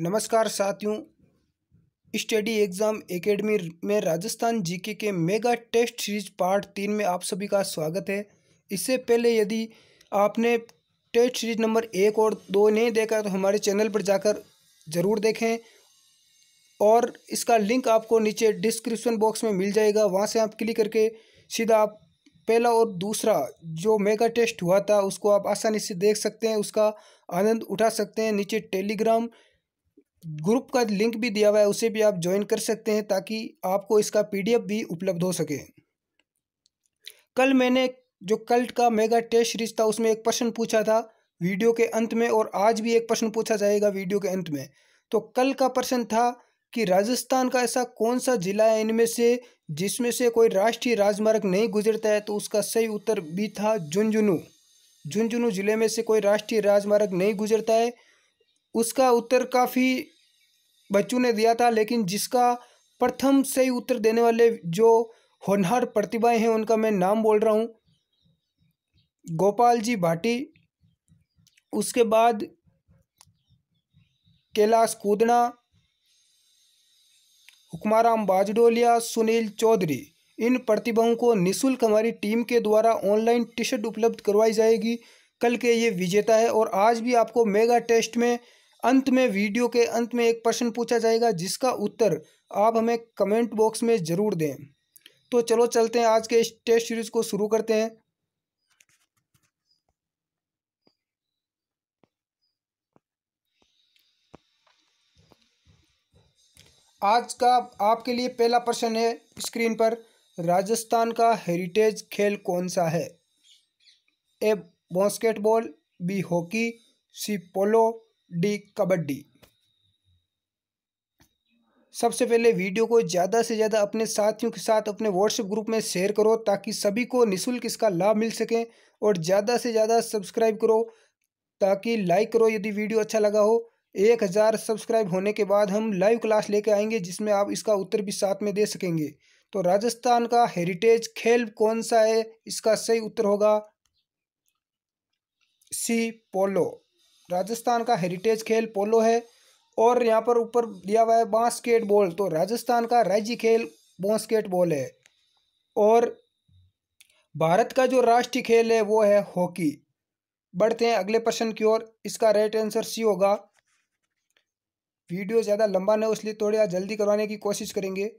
नमस्कार साथियों study exam academy में राजस्थान जीके के मेगा टेस्ट सीरीज पार्ट तीन में आप सभी का स्वागत है इससे पहले यदि आपने टेस्ट सीरीज नंबर एक और दो नहीं देखा तो हमारे चैनल पर जाकर ज़रूर देखें और इसका लिंक आपको नीचे डिस्क्रिप्शन बॉक्स में मिल जाएगा वहाँ से आप क्लिक करके सीधा आप पहला और दूसरा जो मेगा टेस्ट हुआ था उसको आप आसानी से देख सकते हैं उसका आनंद उठा सकते हैं नीचे टेलीग्राम ग्रुप का लिंक भी दिया हुआ है उसे भी आप ज्वाइन कर सकते हैं ताकि आपको इसका पीडीएफ भी उपलब्ध हो सके कल मैंने जो कल्ट का मेगा टेस्ट सीरीज था उसमें एक प्रश्न पूछा था वीडियो के अंत में और आज भी एक प्रश्न पूछा जाएगा वीडियो के अंत में तो कल का प्रश्न था कि राजस्थान का ऐसा कौन सा जिला है इनमें से जिसमें से कोई राष्ट्रीय राजमार्ग नहीं गुजरता है तो उसका सही उत्तर भी था झुंझुनू झुंझुनू जिले में से कोई राष्ट्रीय राजमार्ग नहीं गुजरता है उसका उत्तर काफ़ी बच्चों ने दिया था लेकिन जिसका प्रथम सही उत्तर देने वाले जो होनहार प्रतिभाएं हैं उनका मैं नाम बोल रहा हूँ गोपाल जी भाटी उसके बाद कैलाश कूदना हुक्माराम बाजडोलिया सुनील चौधरी इन प्रतिभाओं को निशुल्क हमारी टीम के द्वारा ऑनलाइन टी शर्ट उपलब्ध करवाई जाएगी कल के ये विजेता है और आज भी आपको मेगा टेस्ट में अंत में वीडियो के अंत में एक प्रश्न पूछा जाएगा जिसका उत्तर आप हमें कमेंट बॉक्स में ज़रूर दें तो चलो चलते हैं आज के इस टेस्ट सीरीज़ को शुरू करते हैं आज का आपके लिए पहला प्रश्न है स्क्रीन पर राजस्थान का हेरिटेज खेल कौन सा है A basketball B hockey C polo D kabaddi सबसे पहले वीडियो को ज़्यादा से ज़्यादा अपने साथियों के साथ अपने व्हाट्सएप ग्रुप में शेयर करो ताकि सभी को निःशुल्क इसका लाभ मिल सके और ज़्यादा से ज़्यादा सब्सक्राइब करो ताकि लाइक करो यदि वीडियो अच्छा लगा हो एक हज़ार सब्सक्राइब होने के बाद हम लाइव क्लास लेके आएंगे जिसमें आप इसका उत्तर भी साथ में दे सकेंगे तो राजस्थान का हेरिटेज खेल कौन सा है इसका सही उत्तर होगा सी पोलो राजस्थान का हेरिटेज खेल पोलो है और यहाँ पर ऊपर दिया हुआ है बास्केट बॉल तो राजस्थान का राज्य खेल बास्केट बॉल है और भारत का जो राष्ट्रीय खेल है वो है हॉकी बढ़ते हैं अगले प्रश्न की ओर इसका राइट आंसर सी होगा वीडियो ज़्यादा लंबा नहीं इसलिए थोड़ा जल्दी करवाने की कोशिश करेंगे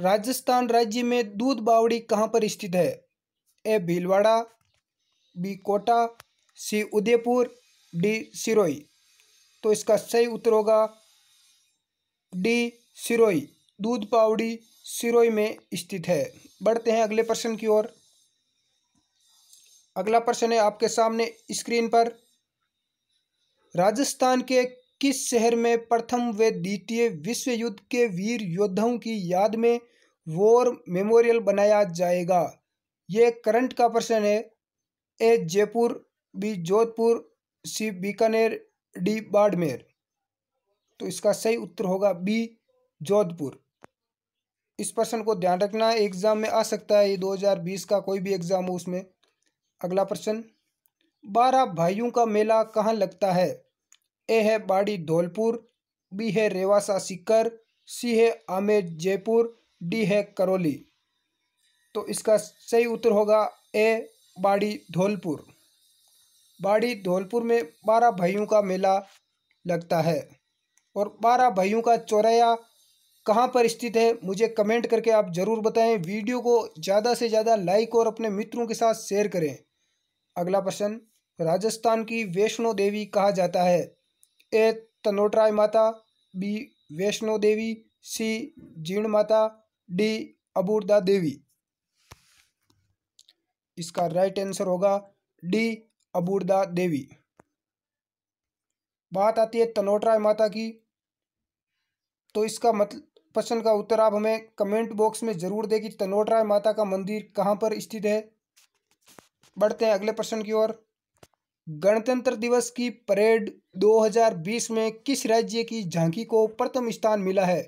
राजस्थान राज्य में दूध बावड़ी कहाँ पर स्थित है A Bhilwara B Kota C Udaipur D Sirohi तो इसका सही उत्तर होगा डी सिरोई दूध पावड़ी सिरोई में स्थित है बढ़ते हैं अगले प्रश्न की ओर अगला प्रश्न है आपके सामने स्क्रीन पर राजस्थान के किस शहर में प्रथम व द्वितीय विश्व युद्ध के वीर योद्धाओं की याद में वॉर मेमोरियल बनाया जाएगा ये करंट का प्रश्न है A Jaipur B Jodhpur C Bikaner D Barmer तो इसका सही उत्तर होगा बी जोधपुर इस प्रश्न को ध्यान रखना एग्ज़ाम में आ सकता है ये 2020 का कोई भी एग्ज़ाम हो उसमें अगला प्रश्न बारह भाइयों का मेला कहाँ लगता है ए है बाड़ी धौलपुर बी है रेवासा सीकर सी है आमेर जयपुर डी है करौली तो इसका सही उत्तर होगा ए बाड़ी धौलपुर बाड़ी धौलपुर में बारह भाइयों का मेला लगता है और बारह भाइयों का चौराया कहाँ पर स्थित है मुझे कमेंट करके आप ज़रूर बताएं वीडियो को ज़्यादा से ज़्यादा लाइक और अपने मित्रों के साथ शेयर करें अगला प्रश्न राजस्थान की वैष्णो देवी कहा जाता है ए तनोटराय माता बी वैष्णो देवी सी जीण माता डी अबूरदा देवी इसका राइट आंसर होगा डी अबूरदा देवी बात आती है तलोटराय माता की तो इसका मतलब प्रश्न का उत्तर आप हमें कमेंट बॉक्स में ज़रूर दें कि तनोटराय माता का मंदिर कहां पर स्थित है बढ़ते हैं अगले प्रश्न की ओर गणतंत्र दिवस की परेड 2020 में किस राज्य की झांकी को प्रथम स्थान मिला है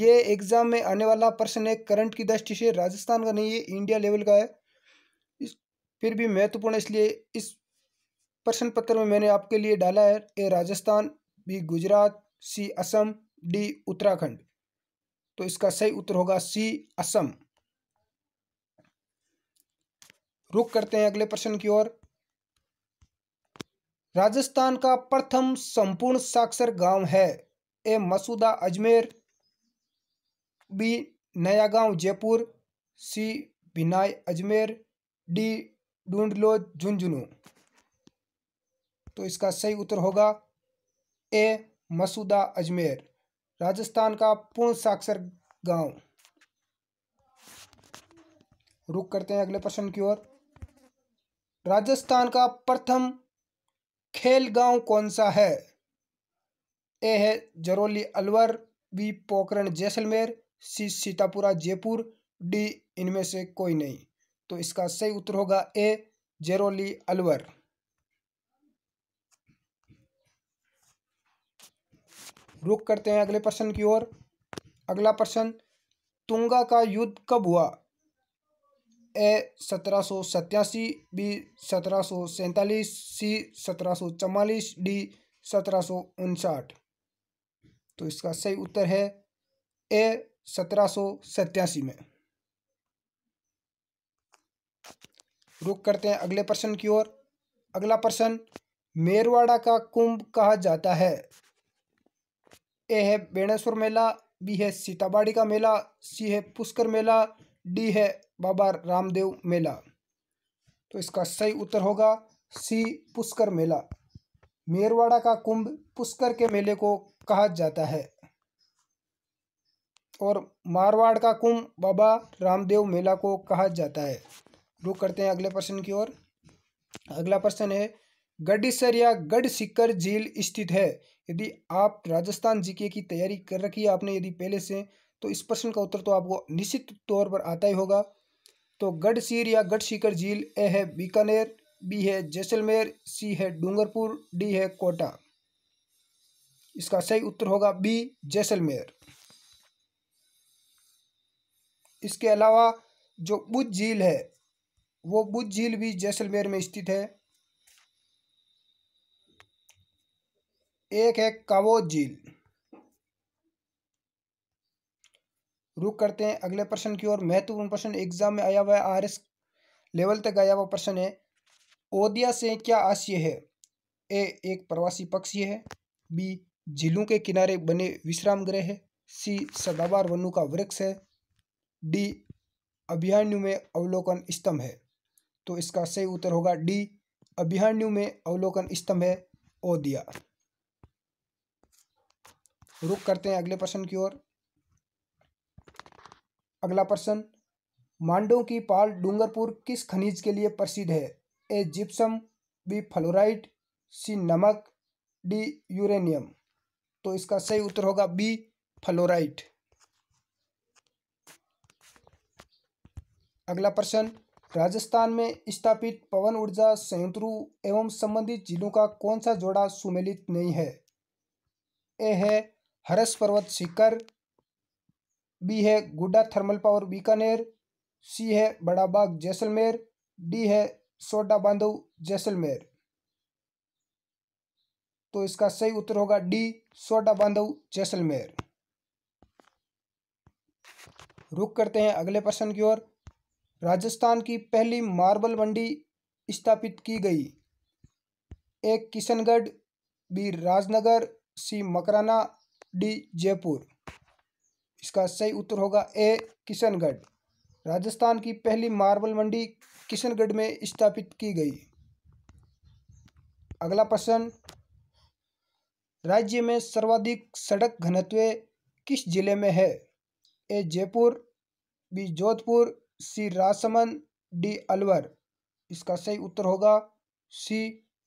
ये एग्ज़ाम में आने वाला प्रश्न है करंट की दृष्टि से राजस्थान का नहीं है इंडिया लेवल का है इस फिर भी महत्वपूर्ण इसलिए इस प्रश्न पत्र में मैंने आपके लिए डाला है A Rajasthan B Gujarat C Assam D Uttarakhand तो इसका सही उत्तर होगा सी असम रुक करते हैं अगले प्रश्न की ओर राजस्थान का प्रथम संपूर्ण साक्षर गांव है ए मसूदा अजमेर बी नया गांव जयपुर सी बिनाई अजमेर डी डूंढलो झुंझुनू तो इसका सही उत्तर होगा ए मसूदा अजमेर राजस्थान का पूर्ण साक्षर गांव रुक करते हैं अगले प्रश्न की ओर राजस्थान का प्रथम खेल गांव कौन सा है ए है Jaroli Alwar B Pokhran Jaisalmer C Sitapura Jaipur D इनमें से कोई नहीं तो इसका सही उत्तर होगा ए जरोली अलवर रुक करते हैं अगले प्रश्न की ओर अगला प्रश्न तुंगा का युद्ध कब हुआ ए सत्रह सौ सत्यासी बी सत्रह सौ सैंतालीस सी सत्रह सौ चवालीस डी सत्रह सौ उनसाठ तो इसका सही उत्तर है ए सत्रह सौ सत्यासी में रुक करते हैं अगले प्रश्न की ओर अगला प्रश्न मेरवाड़ा का कुंभ कहा जाता है ए है बेणेश्वर मेला बी है सीताबाड़ी का मेला सी है पुष्कर मेला डी है बाबा रामदेव मेला तो इसका सही उत्तर होगा सी पुष्कर मेला मेरवाड़ा का कुंभ पुष्कर के मेले को कहा जाता है और मारवाड़ का कुंभ बाबा रामदेव मेला को कहा जाता है रुक करते हैं अगले प्रश्न की ओर अगला प्रश्न है गड्डीसर या गढ़ सिक्कर झील स्थित है यदि आप राजस्थान जीके की तैयारी कर रखी है आपने यदि पहले से तो इस प्रश्न का उत्तर तो आपको निश्चित तौर पर आता ही होगा तो गढ़सीर या गढ़ शिखर झील ए है बीकानेर बी है जैसलमेर सी है डूंगरपुर डी है कोटा इसका सही उत्तर होगा बी जैसलमेर इसके अलावा जो बुद्ध झील है वो बुद्ध झील भी जैसलमेर में स्थित है एक है कावो झील रुक करते हैं अगले प्रश्न की ओर महत्वपूर्ण प्रश्न एग्जाम में आया हुआ आर एस लेवल तक आया हुआ प्रश्न है ओदिया से क्या आशय है ए एक प्रवासी पक्षी है बी झीलों के किनारे बने विश्राम गृह है सी सदाबार वनों का वृक्ष है डी अभियान्यु में अवलोकन स्तंभ है तो इसका सही उत्तर होगा डी अभियान्यु में अवलोकन स्तंभ है ओदिया रुक करते हैं अगले प्रश्न की ओर अगला प्रश्न मांडो की पाल डूंगरपुर किस खनिज के लिए प्रसिद्ध है A gypsum B fluoride C नमक डी यूरेनियम तो इसका सही उत्तर होगा बी फ्लोराइड अगला प्रश्न राजस्थान में स्थापित पवन ऊर्जा संयंत्रों एवं संबंधित जिलों का कौन सा जोड़ा सुमेलित नहीं है ए है हरस पर्वत सीकर बी है Gudha thermal power Bikaner C है बड़ा बाग जैसलमेर डी है सोडा बांधव जैसलमेर तो इसका सही उत्तर होगा डी सोडा बांधव जैसलमेर रुक करते हैं अगले प्रश्न की ओर राजस्थान की पहली मार्बल मंडी स्थापित की गई एक Kishangarh B Rajnagar C Makrana D Jaipur इसका सही उत्तर होगा ए किशनगढ़ राजस्थान की पहली मार्बल मंडी किशनगढ़ में स्थापित की गई अगला प्रश्न राज्य में सर्वाधिक सड़क घनत्व किस जिले में है A Jaipur B Jodhpur C Rajsamand D Alwar इसका सही उत्तर होगा सी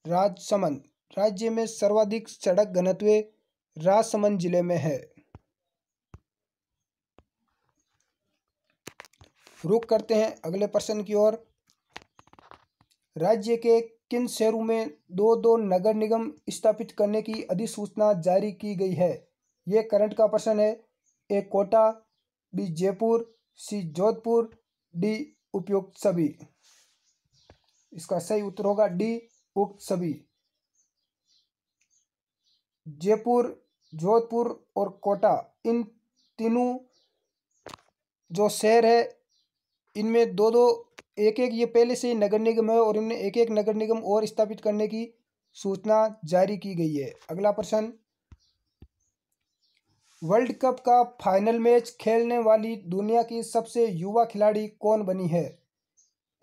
राजसमंद राज्य में सर्वाधिक सड़क घनत्व राजसमंद जिले में है रुक करते हैं अगले प्रश्न की ओर राज्य के किन शहरों में दो दो नगर निगम स्थापित करने की अधिसूचना जारी की गई है ये करंट का प्रश्न है A Kota B Jaipur C Jodhpur D उपयुक्त सभी इसका सही उत्तर होगा डी उक्त सभी जयपुर जोधपुर और कोटा इन तीनों जो शहर है इनमें दो दो एक एक ये पहले से ही नगर निगम है और इनमें एक एक नगर निगम और स्थापित करने की सूचना जारी की गई है अगला प्रश्न वर्ल्ड कप का फाइनल मैच खेलने वाली दुनिया की सबसे युवा खिलाड़ी कौन बनी है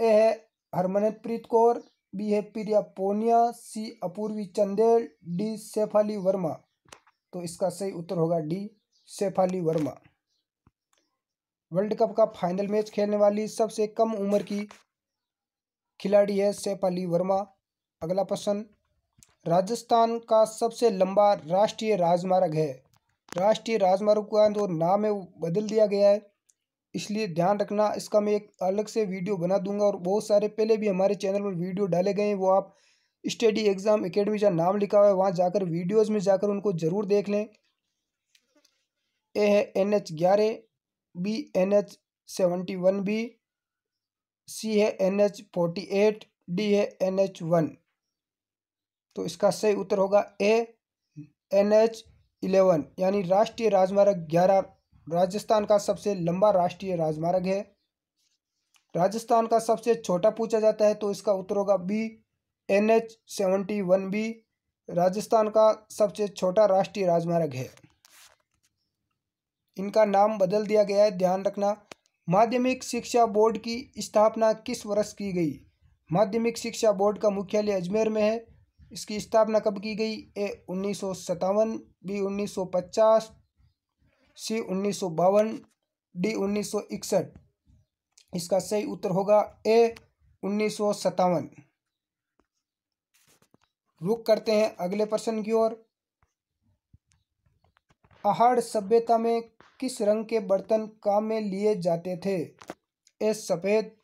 ए है हरमनप्रीत कौर बी है प्रिया पोनिया सी अपूर्वी चंदेल डी सेफाली वर्मा तो इसका सही उत्तर होगा D Shafali Verma world cup का फाइनल मैच खेलने वाली सबसे कम उम्र की खिलाड़ी है सैफ अली वर्मा अगला प्रश्न राजस्थान का सबसे लंबा राष्ट्रीय राजमार्ग है राष्ट्रीय राजमार्ग का जो नाम है वो बदल दिया गया है इसलिए ध्यान रखना इसका मैं एक अलग से वीडियो बना दूंगा और बहुत सारे पहले भी हमारे चैनल पर वीडियो डाले गए हैं वो आप स्टडी एग्ज़ाम एकेडमी का नाम लिखा हुआ है वहाँ जाकर वीडियोज़ में जाकर उनको ज़रूर देख लें ए है एन एच ग्यारह B N H seventy one B C है N H forty eight D है एन एच वन तो इसका सही उत्तर होगा ए एन एच इलेवन यानी राष्ट्रीय राजमार्ग ग्यारह राजस्थान का सबसे लंबा राष्ट्रीय राजमार्ग है राजस्थान का सबसे छोटा पूछा जाता है तो इसका उत्तर होगा B N H seventy one B Rajasthan का सबसे छोटा राष्ट्रीय राजमार्ग है इनका नाम बदल दिया गया है ध्यान रखना माध्यमिक शिक्षा बोर्ड की स्थापना किस वर्ष की गई माध्यमिक शिक्षा बोर्ड का मुख्यालय अजमेर में है इसकी स्थापना कब की गई ए उन्नीस सौ बी उन्नीस सौ पचास सी उन्नीस सौ बावन डी उन्नीस सौ इकसठ इसका सही उत्तर होगा ए उन्नीस सौ सत्तावन रुक करते हैं अगले प्रश्न की ओर पहाड़ सभ्यता में किस रंग के बर्तन काम में लिए जाते थे ए सफ़ेद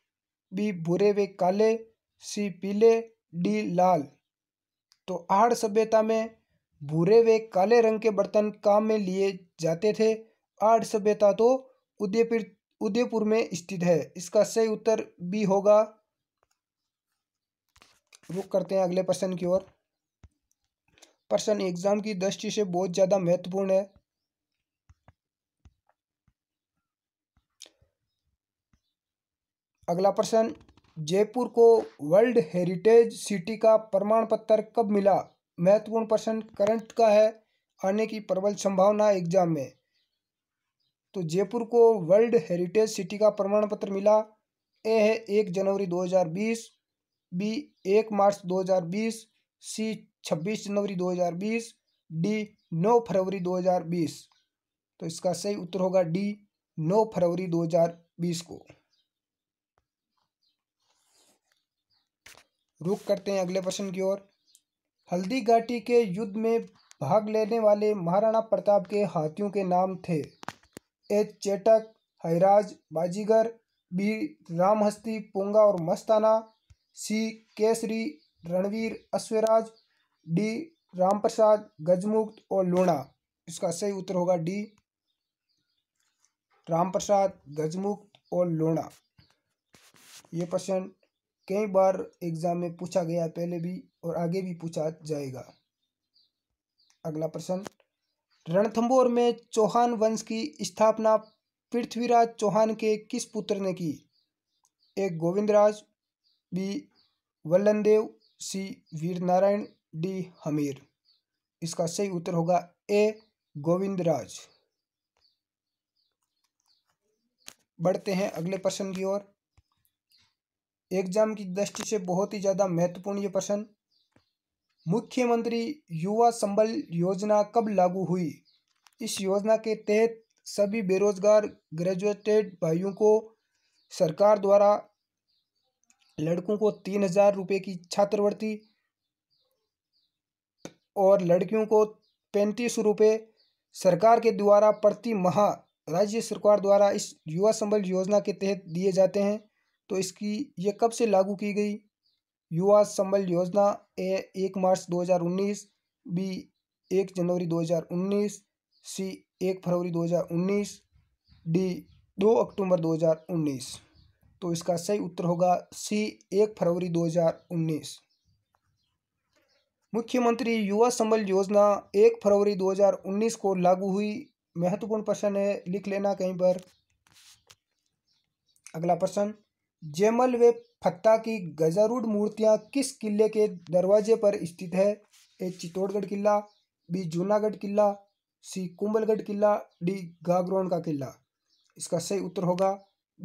बी भूरे वे काले सी पीले डी लाल तो आहड़ सभ्यता में भूरे वे काले रंग के बर्तन काम में लिए जाते थे आठ सभ्यता तो उदयपुर उदयपुर में स्थित है इसका सही उत्तर बी होगा रुक करते हैं अगले प्रश्न की ओर प्रश्न एग्जाम की दृष्टि से बहुत ज़्यादा महत्वपूर्ण है अगला प्रश्न जयपुर को वर्ल्ड हेरिटेज सिटी का प्रमाण पत्र कब मिला महत्वपूर्ण प्रश्न करंट का है आने की प्रबल संभावना एग्जाम में तो जयपुर को वर्ल्ड हेरिटेज सिटी का प्रमाण पत्र मिला ए है एक जनवरी 2020 बी एक मार्च 2020 सी छब्बीस जनवरी 2020 डी नौ फरवरी 2020 तो इसका सही उत्तर होगा डी नौ फरवरी 2020 को रुक करते हैं अगले प्रश्न की ओर हल्दी घाटी के युद्ध में भाग लेने वाले महाराणा प्रताप के हाथियों के नाम थे ए चेटक हैराज बाजीगर बी रामहस्ती पोंगा और मस्ताना सी केसरी रणवीर अश्वराज डी रामप्रसाद गजमुक्त और लूणा इसका सही उत्तर होगा डी रामप्रसाद गजमुक्त और लूणा ये प्रश्न कई बार एग्जाम में पूछा गया पहले भी और आगे भी पूछा जाएगा अगला प्रश्न रणथंबोर में चौहान वंश की स्थापना पृथ्वीराज चौहान के किस पुत्र ने की एक Govindraj B Vallandev C Veer Narayan D Hamir इसका सही उत्तर होगा ए गोविंदराज बढ़ते हैं अगले प्रश्न की ओर एग्जाम की दृष्टि से बहुत ही ज़्यादा महत्वपूर्ण ये प्रश्न मुख्यमंत्री युवा संबल योजना कब लागू हुई इस योजना के तहत सभी बेरोजगार ग्रेजुएटेड भाइयों को सरकार द्वारा लड़कों को तीन हजार रुपये की छात्रवृत्ति और लड़कियों को पैंतीस रुपये सरकार के द्वारा प्रति माह राज्य सरकार द्वारा इस युवा संबल योजना के तहत दिए जाते हैं तो इसकी ये कब से लागू की गई युवा संबल योजना ए एक मार्च 2019 बी एक जनवरी 2019 सी एक फरवरी 2019 डी दो अक्टूबर 2019 तो इसका सही उत्तर होगा सी एक फरवरी 2019 मुख्यमंत्री युवा संबल योजना एक फरवरी 2019 को लागू हुई महत्वपूर्ण प्रश्न है लिख लेना कहीं पर अगला प्रश्न जैमल व फत्ता की गजारूढ़ मूर्तियाँ किस किले के दरवाजे पर स्थित है ए चित्तौड़गढ़ किला बी जूनागढ़ किला सी कुंबलगढ़ किला डी गागरोन का किला इसका सही उत्तर होगा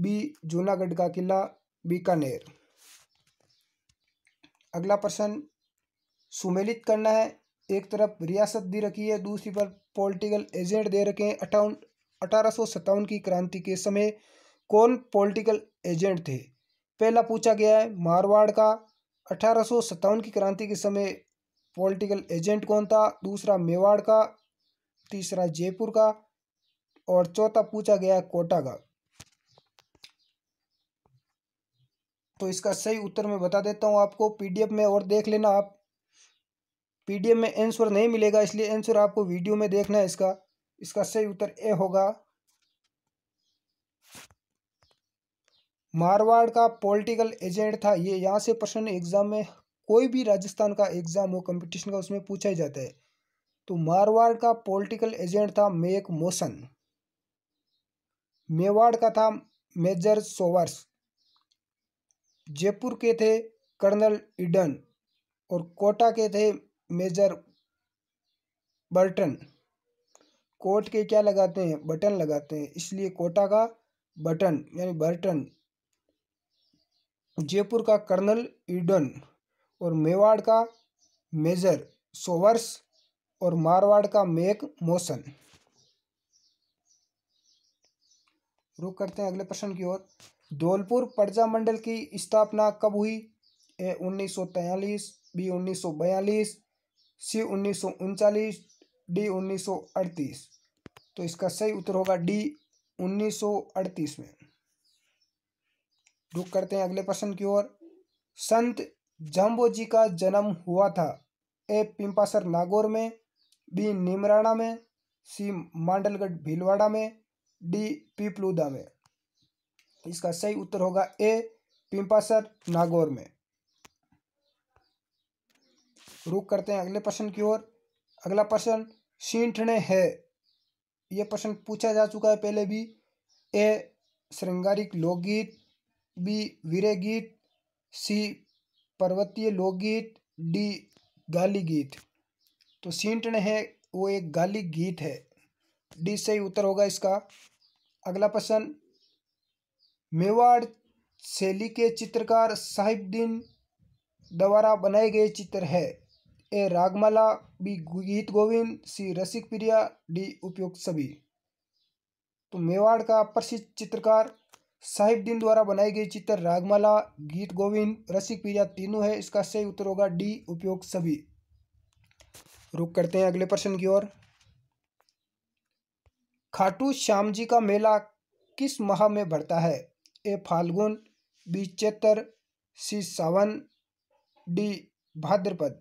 बी जूनागढ़ का किला बीकानेर अगला प्रश्न सुमेलित करना है एक तरफ रियासत दी रखी है दूसरी पर पॉलिटिकल एजेंट दे रखे हैं अठावन अठारह की क्रांति के समय कौन पॉलिटिकल एजेंट थे पहला पूछा गया है मारवाड़ का अठारह की क्रांति के समय पॉलिटिकल एजेंट कौन था दूसरा मेवाड़ का तीसरा जयपुर का और चौथा पूछा गया है कोटा का तो इसका सही उत्तर मैं बता देता हूँ आपको पीडीएफ में और देख लेना आप पीडीएफ में आंसर नहीं मिलेगा इसलिए आंसर आपको वीडियो में देखना है इसका इसका सही उत्तर ए होगा मारवाड़ का पॉलिटिकल एजेंट था ये यहाँ से प्रश्न एग्जाम में कोई भी राजस्थान का एग्जाम हो कंपटीशन का उसमें पूछा ही जाता है तो मारवाड़ का पॉलिटिकल एजेंट था मेक मोशन मेवाड़ का था मेजर सोवर्स जयपुर के थे कर्नल इडन और कोटा के थे मेजर बर्टन कोट के क्या लगाते हैं बटन लगाते हैं इसलिए कोटा का बटन यानी बर्टन जयपुर का कर्नल ईडन और मेवाड़ का मेजर सोवर्स और मारवाड़ का मेक मोसन रुक करते हैं अगले प्रश्न की ओर धौलपुर प्रजा मंडल की स्थापना कब हुई ए उन्नीस सौ तैयलीस बी उन्नीस सौ बयालीस सी उन्नीस सौ उनचालीस डी उन्नीस सौ अड़तीस तो इसका सही उत्तर होगा डी उन्नीस सौ अड़तीस में रुक करते हैं अगले प्रश्न की ओर संत जाम्बो जी का जन्म हुआ था ए पिंपासर नागौर में बी निमराणा में सी मांडलगढ़ भीलवाड़ा में डी पीपलूदा में इसका सही उत्तर होगा ए पिंपासर नागौर में रुक करते हैं अगले प्रश्न की ओर अगला प्रश्न सीठने है यह प्रश्न पूछा जा चुका है पहले भी ए श्रृंगारिक लोकगीत बी वीरे गीत सी पर्वतीय लोकगीत डी गाली गीत तो सींटण है वो एक गाली गीत है डी सही उत्तर होगा इसका अगला प्रश्न मेवाड़ शैली के चित्रकार साहिबद्दीन द्वारा बनाए गए चित्र है ए रागमाला बी गीत गोविंद सी रसिक प्रिया डी उपयुक्त सभी तो मेवाड़ का प्रसिद्ध चित्रकार साहिब दिन द्वारा बनाई गई चित्र रागमाला गीत गोविंद रसिक पीजा तीनों है इसका सही उत्तर होगा डी उपयोग सभी रुक करते हैं अगले प्रश्न की ओर खाटू श्याम जी का मेला किस माह में बढ़ता है A Phalgun B Chaitra C Sawan D Bhadrapad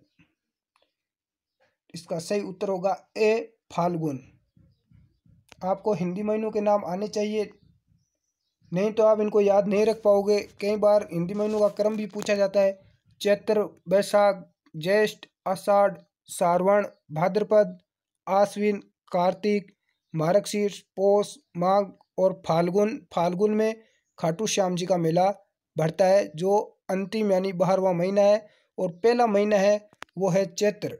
इसका सही उत्तर होगा ए फाल्गुन आपको हिंदी महीनों के नाम आने चाहिए नहीं तो आप इनको याद नहीं रख पाओगे कई बार हिंदी महीनों का क्रम भी पूछा जाता है चैत्र बैसाख ज्येष्ठ आषाढ़ सारवण भाद्रपद आश्विन कार्तिक मारकशीर्ष पोष माघ और फाल्गुन फाल्गुन में खाटू श्याम जी का मेला भरता है जो अंतिम यानी बारहवा महीना है और पहला महीना है वो है चैत्र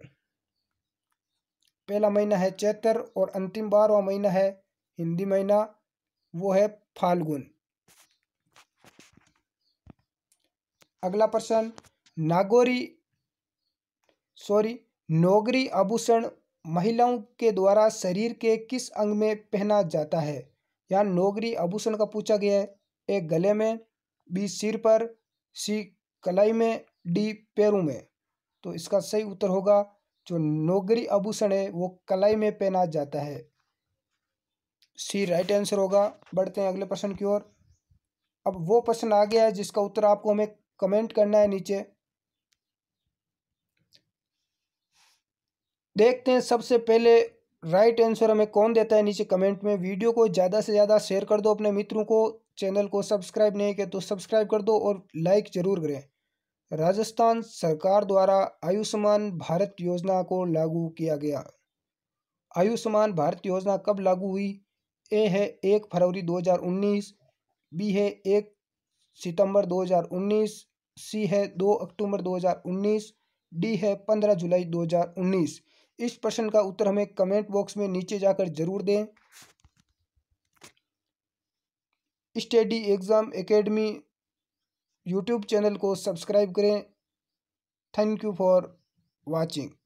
पहला महीना है चैत्र और अंतिम बारहवा महीना है हिंदी महीना वो है फाल्गुन अगला प्रश्न नागोरी सॉरी नोगरी आभूषण महिलाओं के द्वारा शरीर के किस अंग में पहना जाता है यहाँ नोगरी आभूषण का पूछा गया है ए गले में बी सिर पर सी कलाई में डी पैरों में तो इसका सही उत्तर होगा जो नोगरी आभूषण है वो कलाई में पहना जाता है सी राइट आंसर होगा बढ़ते हैं अगले प्रश्न की ओर अब वो प्रश्न आ गया है जिसका उत्तर आपको हमें कमेंट करना है नीचे देखते हैं सबसे पहले राइट आंसर हमें कौन देता है नीचे कमेंट में वीडियो को ज़्यादा से ज़्यादा शेयर कर दो अपने मित्रों को चैनल को सब्सक्राइब नहीं किया तो सब्सक्राइब कर दो और लाइक ज़रूर करें राजस्थान सरकार द्वारा आयुष्मान भारत योजना को लागू किया गया आयुष्मान भारत योजना कब लागू हुई ए है एक फरवरी 2019 बी है एक सितंबर 2019 सी है दो अक्टूबर 2019 डी है पंद्रह जुलाई 2019 इस प्रश्न का उत्तर हमें कमेंट बॉक्स में नीचे जाकर जरूर दें study exam academy YouTube channel को सब्सक्राइब करें थैंक यू फॉर वाचिंग